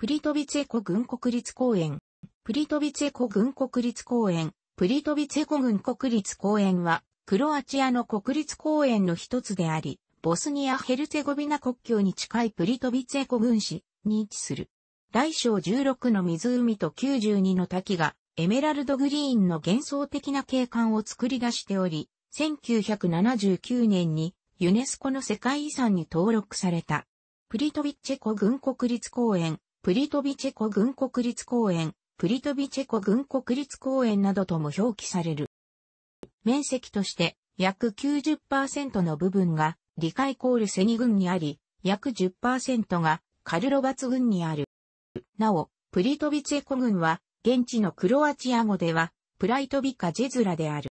プリトビツェコ軍国立公園。プリトビツェコ軍国立公園。プリトビツェコ軍国立公園は、クロアチアの国立公園の一つであり、ボスニア・ヘルツェゴビナ国境に近いプリトビツェコ軍市に位置する。大小16の湖と92の滝が、エメラルドグリーンの幻想的な景観を作り出しており、1979年にユネスコの世界遺産に登録された。プリトビッチェコ軍国立公園、プリトビチェコ軍国立公園、プリトビチェコ軍国立公園などとも表記される。面積として約90%の部分がリカイコールセニ軍にあり、約10%がカルロバツ軍にある。なお、プリトビチェコ軍は現地のクロアチア語ではプライトビカジェズラである。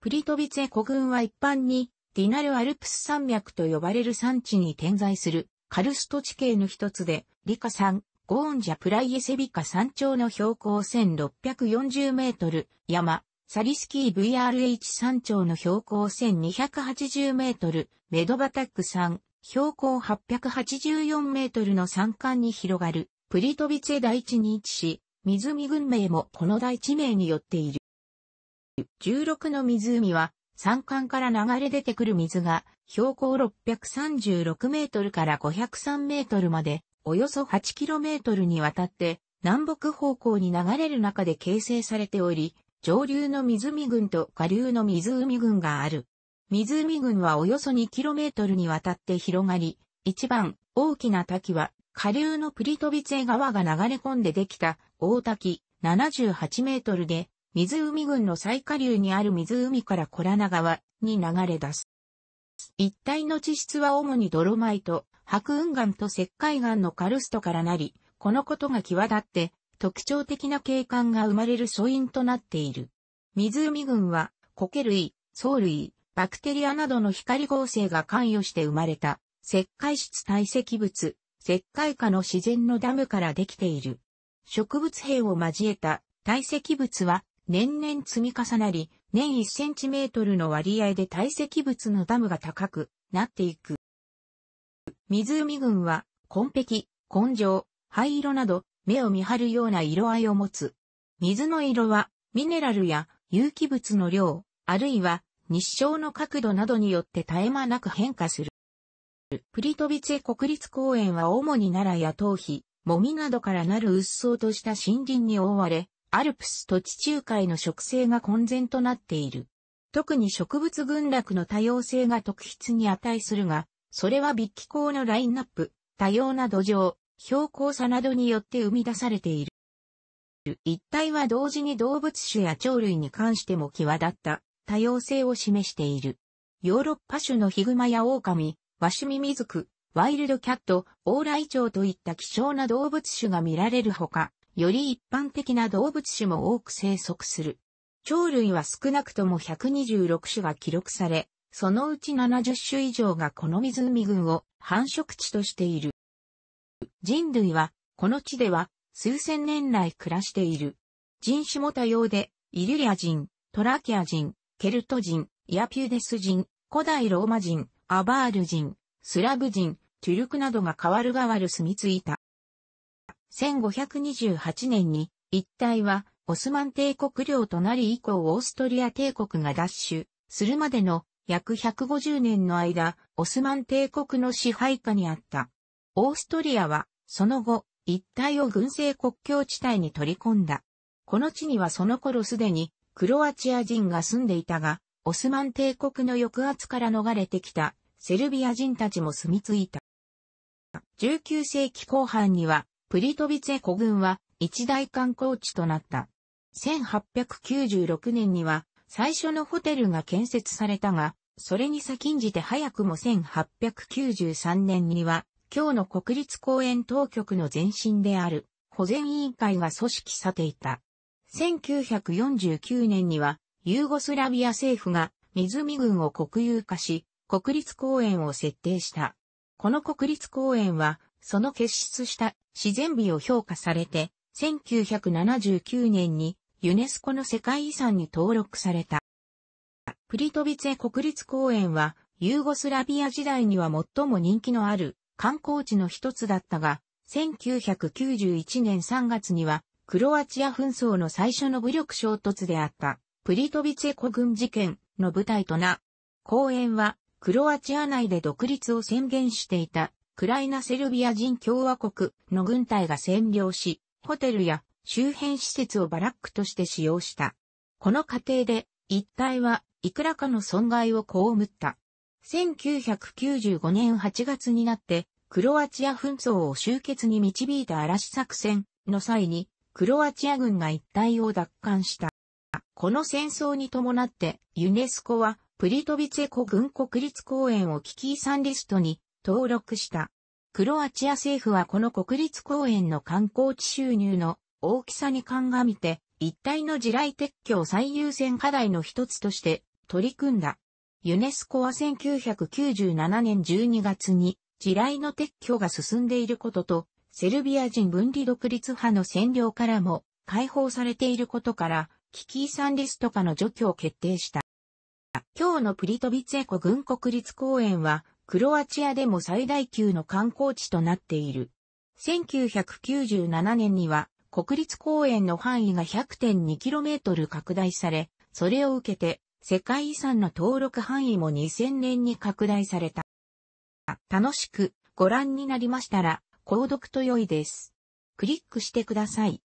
プリトビチェコ軍は一般にディナルアルプス山脈と呼ばれる山地に点在するカルスト地形の一つで、リカ山、ゴーンジャプライエセビカ山頂の標高1640メートル、山、サリスキー VRH 山頂の標高1280メートル、メドバタック山、標高884メートルの山間に広がる、プリトビツェ大地に位置し、湖群名もこの大地名によっている。16の湖は、山間から流れ出てくる水が、標高636メートルから503メートルまでおよそ 8km にわたって南北方向に流れる中で形成されており、上流の湖群と下流の湖群がある。湖群はおよそ 2km にわたって広がり、一番大きな滝は下流のプリトビツェ川が流れ込んでできた大滝78メートルで、湖群の最下流にある湖からコラナ川に流れ出す。一帯の地質は主にドロマイト、白雲岩と石灰岩のカルストからなり、このことが際立って、特徴的な景観が生まれる素因となっている。湖群は、苔類、藻類、バクテリアなどの光合成が関与して生まれた、石灰質堆積物、石灰化の自然のダムからできている。植物兵を交えた堆積物は年々積み重なり、年1センチメートルの割合で堆積物のダムが高くなっていく。湖群は、紺碧、根性、灰色など、目を見張るような色合いを持つ。水の色は、ミネラルや有機物の量、あるいは日照の角度などによって絶え間なく変化する。プリトビツェ国立公園は主に奈良や頭皮、もみなどからなる鬱蒼とした森林に覆われ、アルプスと地中海の植生が混然となっている。特に植物群落の多様性が特筆に値するが、それは筆記校のラインナップ、多様な土壌、標高差などによって生み出されている。一体は同時に動物種や鳥類に関しても際立った多様性を示している。ヨーロッパ種のヒグマやオオカミ、ワシミミズク、ワイルドキャット、オーライチョウといった希少な動物種が見られるほか、より一般的な動物種も多く生息する。鳥類は少なくとも126種が記録され、そのうち70種以上がこの湖群を繁殖地としている。人類は、この地では、数千年来暮らしている。人種も多様で、イリュリア人、トラキア人、ケルト人、ヤピュデス人、古代ローマ人、アバール人、スラブ人、トゥルクなどが変わる変わる住み着いた。1528年に、一帯は、オスマン帝国領となり以降オーストリア帝国が奪取するまでの約150年の間、オスマン帝国の支配下にあった。オーストリアは、その後、一帯を軍政国境地帯に取り込んだ。この地にはその頃すでに、クロアチア人が住んでいたが、オスマン帝国の抑圧から逃れてきた、セルビア人たちも住み着いた。19世紀後半には、プリトビツェ古軍は一大観光地となった。1896年には最初のホテルが建設されたが、それに先んじて早くも1893年には、今日の国立公園当局の前身である保全委員会が組織さていた。1949年には、ユーゴスラビア政府が湖軍を国有化し、国立公園を設定した。この国立公園は、その結出した自然美を評価されて、1979年にユネスコの世界遺産に登録された。プリトビツェ国立公園は、ユーゴスラビア時代には最も人気のある観光地の一つだったが、1991年3月には、クロアチア紛争の最初の武力衝突であった、プリトビツェ古軍事件の舞台とな。公園は、クロアチア内で独立を宣言していた、クライナ・セルビア人共和国の軍隊が占領し、ホテルや周辺施設をバラックとして使用した。この過程で、一帯はいくらかの損害を被った。1995年8月になって、クロアチア紛争を終結に導いた嵐作戦の際に、クロアチア軍が一帯を奪還した。この戦争に伴って、ユネスコは、プリトビツェコ軍国立公園を危機遺産リストに登録した。クロアチア政府はこの国立公園の観光地収入の大きさに鑑みて、一帯の地雷撤去を最優先課題の一つとして取り組んだ。ユネスコは1997年12月に地雷の撤去が進んでいることと、セルビア人分離独立派の占領からも解放されていることから、危機遺産リスト化の除去を決定した。今日のプリトビツェコ軍国立公園は、クロアチアでも最大級の観光地となっている。1997年には、国立公園の範囲が 100.2km 拡大され、それを受けて、世界遺産の登録範囲も2000年に拡大された。楽しくご覧になりましたら、購読と良いです。クリックしてください。